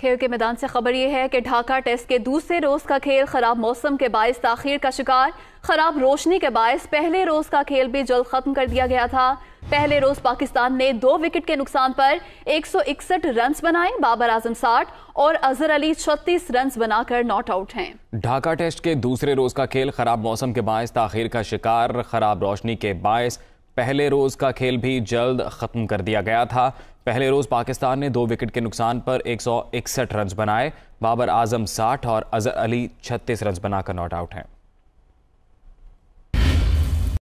खेल के मैदान से खबर यह है कि ढाका टेस्ट के दूसरे रोज का खेल खराब मौसम के बायस ताखिर का शिकार खराब रोशनी के बायस पहले रोज का खेल भी जल्द खत्म कर दिया गया था पहले रोज पाकिस्तान ने दो विकेट के नुकसान पर एक रन बनाए बाबर आजम साठ और अजहर अली छत्तीस रन बनाकर नॉट आउट हैं ढाका टेस्ट के दूसरे रोज का खेल खराब मौसम के बायस ताखिर का शिकार खराब रोशनी के बायस पहले रोज़ का खेल भी जल्द ख़त्म कर दिया गया था पहले रोज़ पाकिस्तान ने दो विकेट के नुकसान पर एक सौ इकसठ रन बनाए बाबर आजम साठ और अजहर अली छत्तीस रन बनाकर नॉट आउट हैं